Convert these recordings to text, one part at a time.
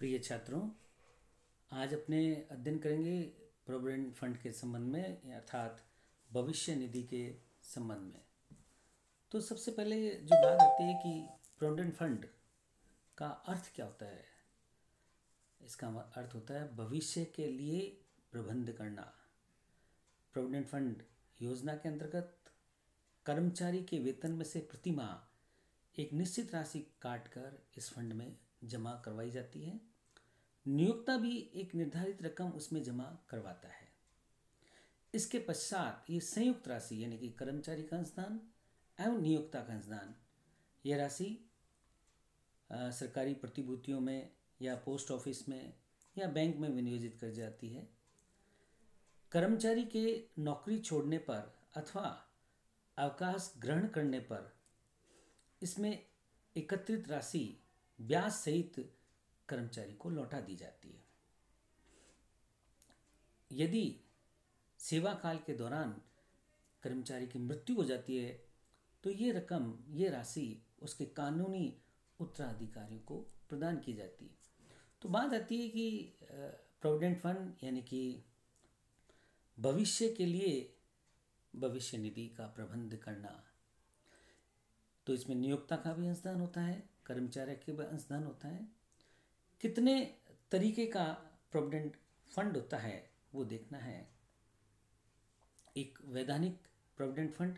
प्रिय छात्रों आज अपने अध्ययन करेंगे प्रोविडेंट फंड के संबंध में अर्थात भविष्य निधि के संबंध में तो सबसे पहले जो बात आती है कि प्रोविडेंट फंड का अर्थ क्या होता है इसका अर्थ होता है भविष्य के लिए प्रबंध करना प्रोविडेंट फंड योजना के अंतर्गत कर्मचारी के वेतन में से प्रतिमा एक निश्चित राशि काटकर इस फंड में जमा करवाई जाती है नियोक्ता भी एक निर्धारित रकम उसमें जमा करवाता है इसके पश्चात ये संयुक्त राशि यानी कि कर्मचारी का अंशदान एवं नियोक्ता का अंशदान यह राशि सरकारी प्रतिभूतियों में या पोस्ट ऑफिस में या बैंक में विनियोजित कर जाती है कर्मचारी के नौकरी छोड़ने पर अथवा अवकाश ग्रहण करने पर इसमें एकत्रित राशि ब्याज सहित कर्मचारी को लौटा दी जाती है यदि सेवा काल के दौरान कर्मचारी की मृत्यु हो जाती है तो ये रकम ये राशि उसके कानूनी उत्तराधिकारियों को प्रदान की जाती है तो बात आती है कि प्रोविडेंट फंड यानी कि भविष्य के लिए भविष्य निधि का प्रबंध करना तो इसमें नियोक्ता का भी अंशदान होता है कर्मचारी के अंशदान होता है कितने तरीके का प्रोविडेंट फंड होता है वो देखना है एक वैधानिक provident fund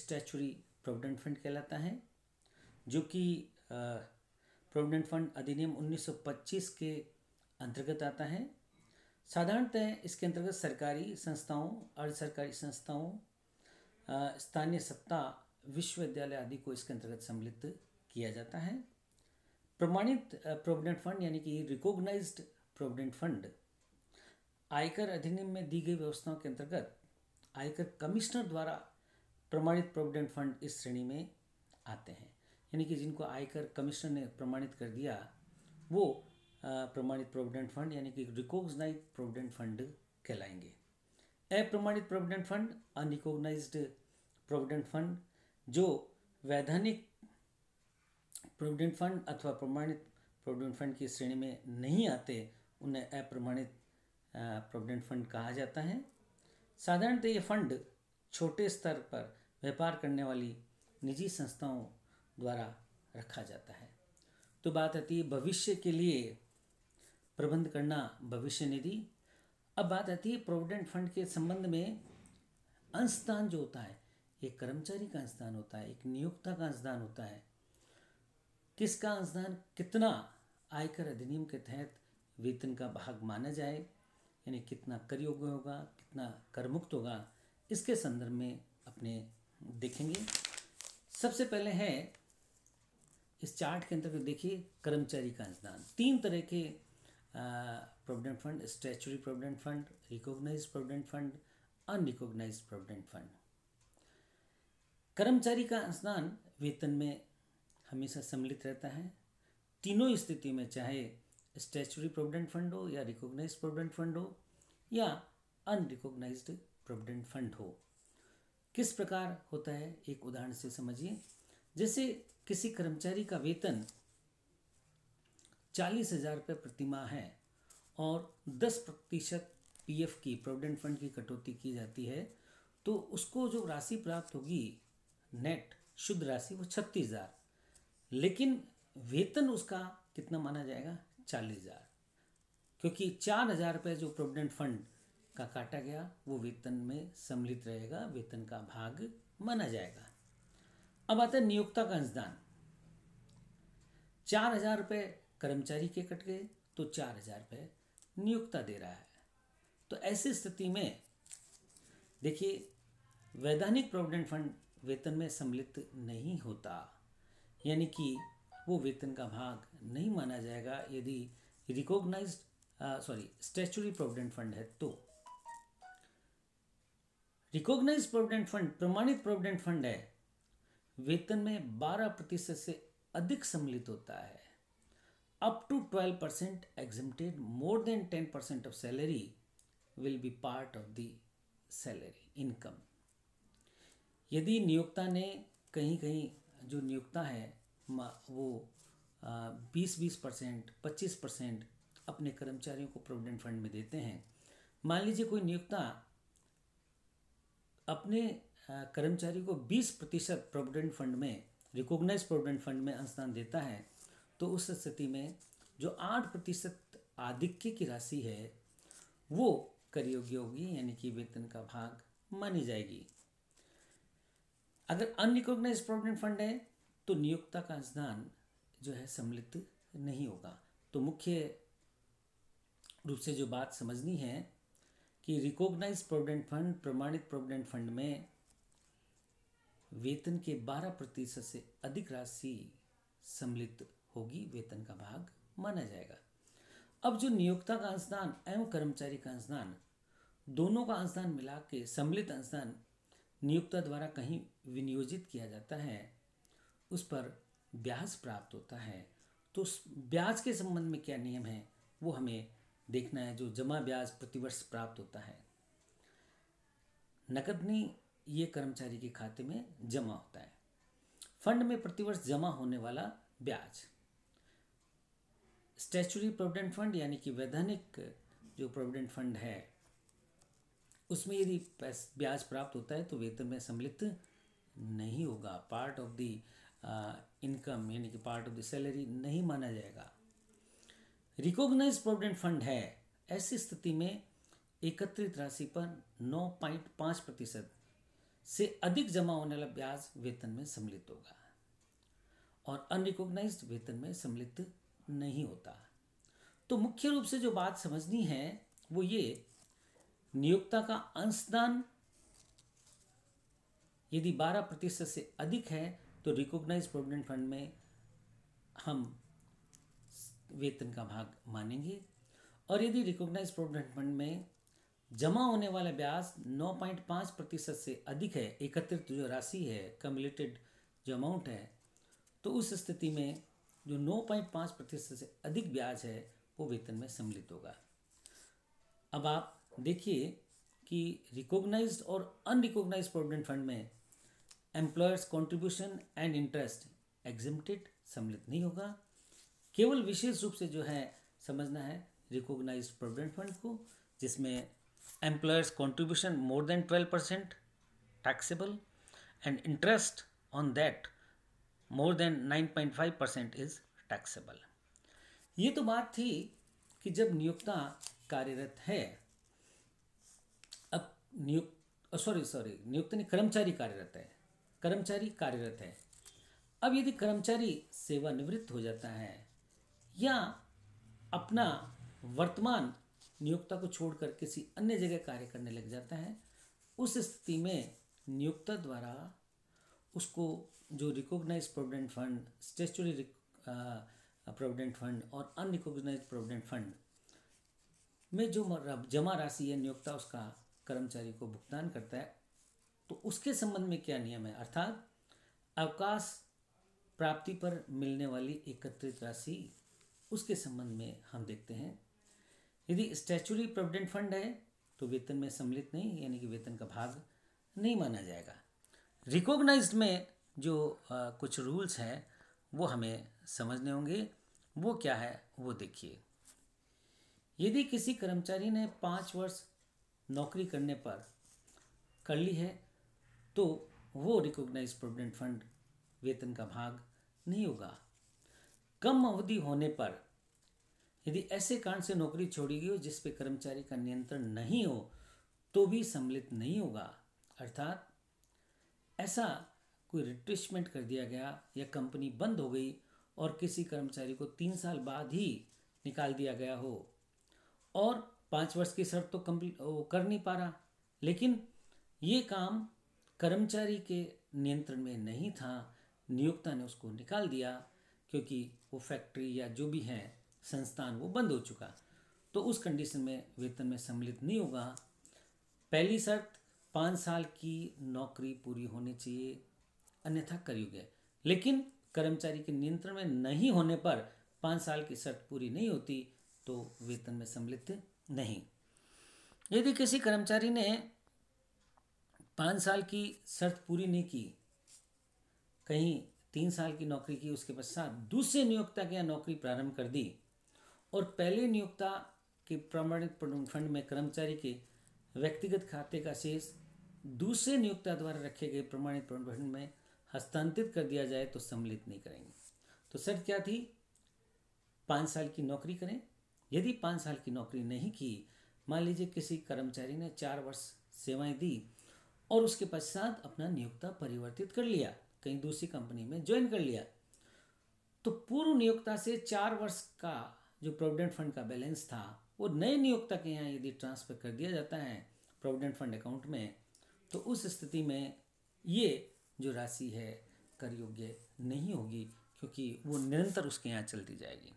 statutory provident fund कहलाता है जो कि प्रोविडेंट फंड अधिनियम 1925 के अंतर्गत आता है साधारणतः इसके अंतर्गत सरकारी संस्थाओं अर्ध सरकारी संस्थाओं स्थानीय सत्ता विश्वविद्यालय आदि को इसके अंतर्गत सम्मिलित किया जाता है प्रमाणित प्रोविडेंट फंड यानी कि रिकॉग्नाइज्ड प्रोविडेंट फंड आयकर अधिनियम में दी गई व्यवस्थाओं के अंतर्गत आयकर कमिश्नर द्वारा प्रमाणित प्रोविडेंट फंड इस श्रेणी में आते हैं यानी कि जिनको आयकर कमिश्नर ने प्रमाणित कर दिया वो प्रमाणित प्रोविडेंट फंड यानी कि रिकॉग्नाइज प्रोविडेंट फंड कहलाएंगे अप्रमाणित provident fund unrecognised provident fund जो वैधानिक प्रोविडेंट फंड अथवा प्रमाणित प्रोविडेंट फंड की श्रेणी में नहीं आते उन्हें अप्रमाणित प्रोविडेंट फंड कहा जाता है साधारणतः ये फंड छोटे स्तर पर व्यापार करने वाली निजी संस्थाओं द्वारा रखा जाता है तो बात आती है भविष्य के लिए प्रबंध करना भविष्य निधि अब बात आती है प्रोविडेंट फंड के संबंध में अंशदान जो होता है एक कर्मचारी का अंशदान होता है एक नियोक्ता का अंशदान होता है किसका अंशदान कितना आयकर अधिनियम के तहत वेतन का भाग माना जाए यानी कितना कर योग्य होगा कितना कर मुक्त होगा इसके संदर्भ में अपने देखेंगे सबसे पहले है इस चार्ट के अंतर्गत देखिए कर्मचारी का अंशदान तीन तरह के provident fund statutory provident fund recognise provident fund unrecognised provident fund कर्मचारी का अंशदान वेतन में हमेशा सम्मिलित रहता है तीनों स्थिति में चाहे स्टेचुरी प्रोविडेंट फंड हो या रिकोगनाइज प्रोविडेंट फंड हो या अनरिकोगनाइज प्रोविडेंट फंड हो किस प्रकार होता है एक उदाहरण से समझिए जैसे किसी कर्मचारी का वेतन चालीस हजार रुपये प्रतिमाह है और दस प्रतिशत पी की प्रोविडेंट फंड की कटौती की जाती है तो उसको जो राशि प्राप्त होगी नेट शुद्ध राशि वो छत्तीस हज़ार लेकिन वेतन उसका कितना माना जाएगा चालीस हज़ार क्योंकि चार हज़ार रुपये जो प्रोविडेंट फंड का काटा गया वो वेतन में सम्मिलित रहेगा वेतन का भाग माना जाएगा अब आता है नियोक्ता का अंशदान चार हज़ार रुपये कर्मचारी के कट गए तो चार हज़ार रुपये नियोक्ता दे रहा है तो ऐसी स्थिति में देखिए वैधानिक प्रोविडेंट फंड वेतन में सम्मिलित नहीं होता यानी कि वो वेतन का भाग नहीं माना जाएगा यदि recognise sorry statutory provident fund है तो रिकॉग्नाइज प्रोविडेंट फंड प्रमाणित प्रोविडेंट फंड है वेतन में 12 प्रतिशत से अधिक सम्मिलित होता है up to 12% exempted more than 10% of salary will be part of the salary income यदि नियोक्ता ने कहीं कहीं जो नियोक्ता है वो बीस बीस परसेंट पच्चीस परसेंट अपने कर्मचारियों को प्रोविडेंट फंड में देते हैं मान लीजिए कोई नियोक्ता अपने कर्मचारी को बीस प्रतिशत प्रोविडेंट फंड में रिकॉग्नाइज प्रोविडेंट फंड में अनुदान देता है तो उस स्थिति में जो आठ प्रतिशत आधिक्य की राशि है वो करयोग्य होगी यानी कि वेतन का भाग मानी जाएगी अगर अनरिकॉग्नाइज प्रोविडेंट फंड है तो नियोक्ता का अंशदान जो है सम्मिलित नहीं होगा तो मुख्य रूप से जो बात समझनी है कि रिकॉग्नाइज प्रोविडेंट फंड प्रमाणित प्रोविडेंट फंड में वेतन के 12 प्रतिशत से अधिक राशि सम्मिलित होगी वेतन का भाग माना जाएगा अब जो नियोक्ता का अंशदान एवं कर्मचारी का अंशदान दोनों का अंशदान मिला के सम्मिलित अंशदान नियोक्ता द्वारा कहीं विनियोजित किया जाता है उस पर ब्याज प्राप्त होता है तो ब्याज के संबंध में क्या नियम है वो हमें देखना है जो जमा ब्याज प्रतिवर्ष प्राप्त होता है नकदनी ये कर्मचारी के खाते में जमा होता है फंड में प्रतिवर्ष जमा होने वाला ब्याज स्टैचुरी प्रोविडेंट फंड यानी कि वैधानिक जो प्रोविडेंट फंड है उसमें यदि ब्याज प्राप्त होता है तो वेतन में सम्मिलित नहीं होगा पार्ट ऑफ द इनकम यानी कि पार्ट ऑफ द सैलरी नहीं माना जाएगा रिकॉग्नाइज प्रोविडेंट फंड है ऐसी स्थिति में एकत्रित राशि पर नौ पॉइंट पाँच प्रतिशत से अधिक जमा होने वाला ब्याज वेतन में सम्मिलित होगा और अनरिकॉग्नाइज वेतन में सम्मिलित नहीं होता तो मुख्य रूप से जो बात समझनी है वो ये नियोक्ता का अंशदान यदि 12 प्रतिशत से अधिक है तो रिकॉग्नाइज प्रोविडेंट फंड में हम वेतन का भाग मानेंगे और यदि रिकॉग्नाइज प्रोविडेंट फंड में जमा होने वाला ब्याज 9.5 प्रतिशत से अधिक है एकत्रित जो राशि है कम्युलेटेड जो अमाउंट है तो उस स्थिति में जो 9.5 प्रतिशत से अधिक ब्याज है वो वेतन में सम्मिलित होगा अब आप देखिए कि रिकॉग्नाइज्ड और अनरिकॉग्नाइज्ड प्रोविडेंट फंड में employers contribution and interest exempted सम्मिलित नहीं होगा केवल विशेष रूप से जो है समझना है रिकॉग्नाइज प्रोविडेंट फंड को जिसमें employers contribution more than twelve percent taxable and interest on that more than nine point five percent is taxable ये तो बात थी कि जब नियोक्ता कार्यरत है नियुक्त सॉरी सॉरी नियुक्त नहीं कर्मचारी कार्यरत है कर्मचारी कार्यरत है अब यदि कर्मचारी सेवानिवृत्त हो जाता है या अपना वर्तमान नियोक्ता को छोड़कर किसी अन्य जगह कार्य करने लग जाता है उस स्थिति में नियोक्ता द्वारा उसको जो recognise provident fund statutory provident fund और अनरिकॉग्नाइज प्रोविडेंट फंड में जो जमा राशि है नियोक्ता उसका कर्मचारी को भुगतान करता है तो उसके संबंध में क्या नियम है अर्थात अवकाश प्राप्ति पर मिलने वाली एकत्रित राशि उसके संबंध में हम देखते हैं यदि स्टैचुरी प्रोविडेंट फंड है तो वेतन में सम्मिलित नहीं यानी कि वेतन का भाग नहीं माना जाएगा रिकॉग्नाइज में जो आ, कुछ रूल्स हैं वो हमें समझने होंगे वो क्या है वो देखिए यदि किसी कर्मचारी ने पाँच वर्ष नौकरी करने पर कर ली है तो वो रिकॉग्नाइज प्रोविडेंट फंड वेतन का भाग नहीं होगा कम अवधि होने पर यदि ऐसे कारण से नौकरी छोड़ी गई हो जिस पे कर्मचारी का नियंत्रण नहीं हो तो भी सम्मिलित नहीं होगा अर्थात ऐसा कोई रिट्रिशमेंट कर दिया गया या कंपनी बंद हो गई और किसी कर्मचारी को तीन साल बाद ही निकाल दिया गया हो और पाँच वर्ष की शर्त तो कम्प्ली कर नहीं पा रहा लेकिन ये काम कर्मचारी के नियंत्रण में नहीं था नियोक्ता ने उसको निकाल दिया क्योंकि वो फैक्ट्री या जो भी है संस्थान वो बंद हो चुका तो उस कंडीशन में वेतन में सम्मिलित नहीं होगा पहली शर्त पाँच साल की नौकरी पूरी होनी चाहिए अन्यथा कलयुग है लेकिन कर्मचारी के नियंत्रण में नहीं होने पर पाँच साल की शर्त पूरी नहीं होती तो वेतन में सम्मिलित नहीं यदि किसी कर्मचारी ने पाँच साल की शर्त पूरी नहीं की कहीं तीन साल की नौकरी की उसके पश्चात दूसरे नियोक्ता के यहाँ नौकरी प्रारंभ कर दी और पहले नियोक्ता के प्रमाणित फंड में कर्मचारी के व्यक्तिगत खाते का शेष दूसरे नियोक्ता द्वारा रखे गए प्रमाणित फंड में हस्तांतरित कर दिया जाए तो सम्मिलित नहीं करेंगे तो शर्त क्या थी पाँच साल की नौकरी करें यदि पाँच साल की नौकरी नहीं की मान लीजिए किसी कर्मचारी ने चार वर्ष सेवाएं दी और उसके पश्चात अपना नियोक्ता परिवर्तित कर लिया कहीं दूसरी कंपनी में ज्वाइन कर लिया तो पूर्व नियोक्ता से चार वर्ष का जो प्रोविडेंट फंड का बैलेंस था वो नए नियोक्ता के यहाँ यदि ट्रांसफ़र कर दिया जाता है प्रोविडेंट फंड अकाउंट में तो उस स्थिति में ये जो राशि है कर योग्य नहीं होगी क्योंकि वो निरंतर उसके यहाँ चलती जाएगी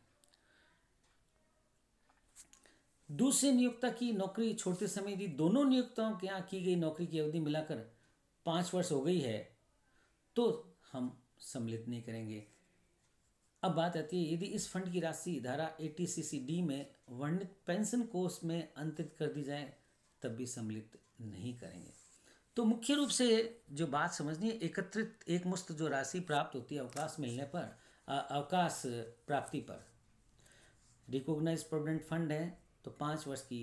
दूसरी नियोक्ता की नौकरी छोड़ते समय यदि दोनों नियोक्ताओं के यहाँ की गई नौकरी की अवधि मिलाकर पाँच वर्ष हो गई है तो हम सम्मिलित नहीं करेंगे अब बात आती है यदि इस फंड की राशि धारा ए डी में वर्णित पेंशन कोष में अंतरित कर दी जाए तब भी सम्मिलित नहीं करेंगे तो मुख्य रूप से जो बात समझनी है एकत्रित एकमुश्त जो राशि प्राप्त होती है अवकाश मिलने पर अवकाश प्राप्ति पर रिकॉग्नाइज प्रोविडेंट फंड है तो पाँच वर्ष की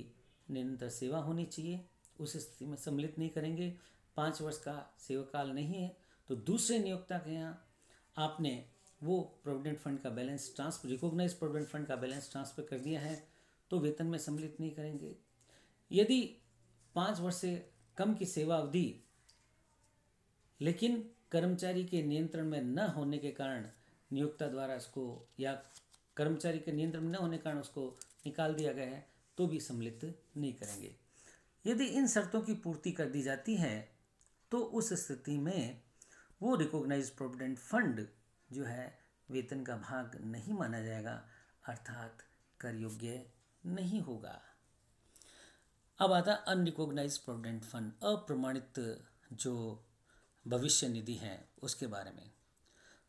निरंतर सेवा होनी चाहिए उस स्थिति में सम्मिलित नहीं करेंगे पाँच वर्ष का सेवाकाल नहीं है तो दूसरे नियोक्ता के यहाँ आपने वो प्रोविडेंट फंड का balance transfer recognise provident fund का बैलेंस ट्रांसफर कर दिया है तो वेतन में सम्मिलित नहीं करेंगे यदि पाँच वर्ष से कम की सेवा अवधि लेकिन कर्मचारी के नियंत्रण में न होने के कारण नियोक्ता द्वारा उसको या कर्मचारी के नियंत्रण में न होने के कारण उसको निकाल दिया गया है तो भी सम्मिलित नहीं करेंगे यदि इन शर्तों की पूर्ति कर दी जाती है तो उस स्थिति में वो रिकॉग्नाइज प्रोविडेंट फंड जो है वेतन का भाग नहीं माना जाएगा अर्थात कर योग्य नहीं होगा अब आता अनरिकॉग्नाइज प्रोविडेंट फंड अप्रमाणित जो भविष्य निधि है उसके बारे में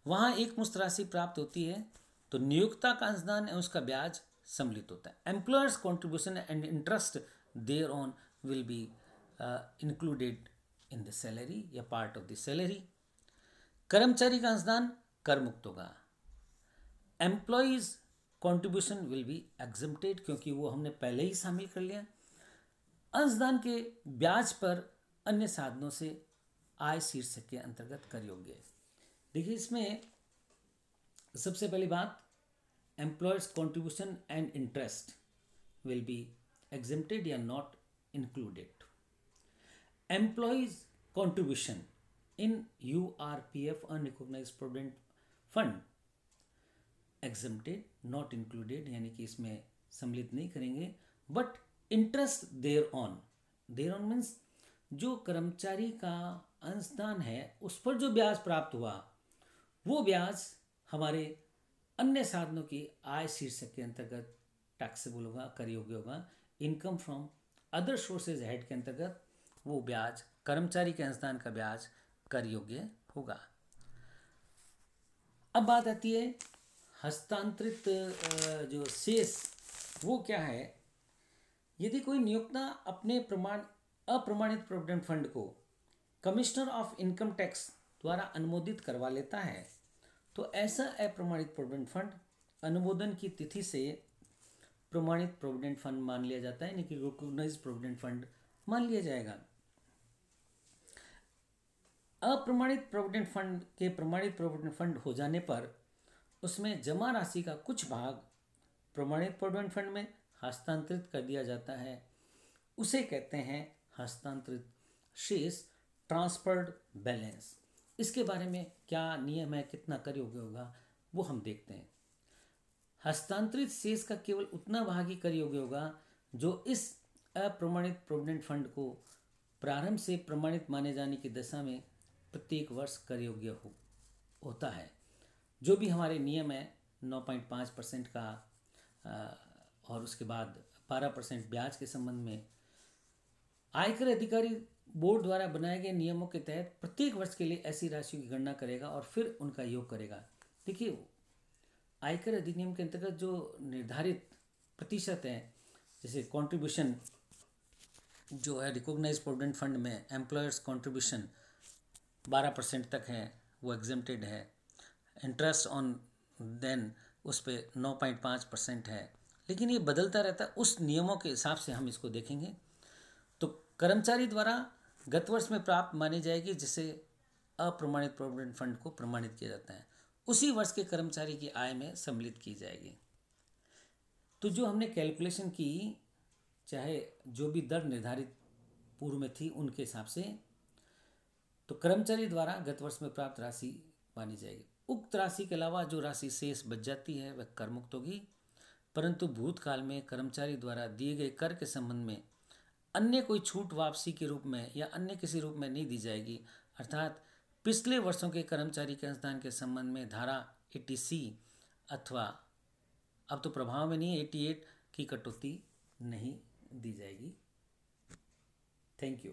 वहाँ एक मुस्त राशि प्राप्त होती है तो नियोक्ता का अंशदान है उसका ब्याज सम्मिलित होता है employers contribution and interest there on will be included in the salary या पार्ट ऑफ द सैलरी कर्मचारी का अंशदान कर मुक्त होगा employees contribution will be exempted क्योंकि वो हमने पहले ही शामिल कर लिया अंशदान के ब्याज पर अन्य साधनों से आय शीर्षक के अंतर्गत कर योग्य देखिए इसमें सबसे पहली बात employer's contribution and interest will be exempted or not included. Employee's contribution in URPF unrecognized provident fund exempted not included yani ki isme sammilit nahi karenge but interest there on there on means जो कर्मचारी का अंशदान है उस पर जो ब्याज प्राप्त हुआ वो ब्याज हमारे अन्य साधनों की आय शीर्षक के अंतर्गत टैक्सेबल होगा कर योग्य होगा income from other sources head के अंतर्गत वो ब्याज कर्मचारी के अंशदान का ब्याज कर योग्य होगा अब बात आती है हस्तांतरित जो शेष वो क्या है यदि कोई नियोक्ता अपने प्रमाण अप्रमाणित प्रोविडेंट फंड को कमिश्नर ऑफ इनकम टैक्स द्वारा अनुमोदित करवा लेता है तो ऐसा अप्रमाणित प्रोविडेंट फंड अनुमोदन की तिथि से प्रमाणित प्रोविडेंट फंड मान लिया जाता है यानी कि रिकोगनाइज प्रोविडेंट फंड मान लिया जाएगा अप्रमाणित प्रोविडेंट फंड के प्रमाणित प्रोविडेंट फंड हो जाने पर उसमें जमा राशि का कुछ भाग प्रमाणित प्रोविडेंट फंड में हस्तांतरित कर दिया जाता है उसे कहते हैं हस्तांतरित शेष ट्रांसफर्ड बैलेंस इसके बारे में क्या नियम है कितना कर योग्य होगा वो हम देखते हैं हस्तांतरित शेष का केवल उतना भाग ही कर योग्य होगा जो इस अप्रमाणित प्रोविडेंट फंड को प्रारंभ से प्रमाणित माने जाने की दशा में प्रत्येक वर्ष कर योग्य हो होता है जो भी हमारे नियम है 9.5 परसेंट का और उसके बाद 12 परसेंट ब्याज के संबंध में आयकर अधिकारी बोर्ड द्वारा बनाए गए नियमों के तहत प्रत्येक वर्ष के लिए ऐसी राशियों की गणना करेगा और फिर उनका योग करेगा देखिए आयकर अधिनियम के अंतर्गत जो निर्धारित प्रतिशत है जैसे कंट्रीब्यूशन जो है रिकॉग्नाइज प्रोविडेंट फंड में एम्प्लॉयर्स कंट्रीब्यूशन 12 परसेंट तक है वो एग्जेम्प्टेड है इंटरेस्ट ऑन देन उस पर नौ पॉइंट पाँच परसेंट है लेकिन ये बदलता रहता है उस नियमों के हिसाब से हम इसको देखेंगे तो कर्मचारी द्वारा गत वर्ष में प्राप्त मानी जाएगी जिसे अप्रमाणित प्रोविडेंट फंड को प्रमाणित किया जाता है उसी वर्ष के कर्मचारी की आय में सम्मिलित की जाएगी तो जो हमने कैलकुलेशन की चाहे जो भी दर निर्धारित पूर्व में थी उनके हिसाब से तो कर्मचारी द्वारा गत वर्ष में प्राप्त राशि मानी जाएगी उक्त राशि के अलावा जो राशि शेष बच जाती है वह मुक्त होगी परंतु भूतकाल में कर्मचारी द्वारा दिए गए कर के संबंध में अन्य कोई छूट वापसी के रूप में या अन्य किसी रूप में नहीं दी जाएगी अर्थात पिछले वर्षों के कर्मचारी के अंशदान के संबंध में धारा एट्टी सी अथवा अब तो प्रभाव में नहीं है एट की कटौती नहीं दी जाएगी थैंक यू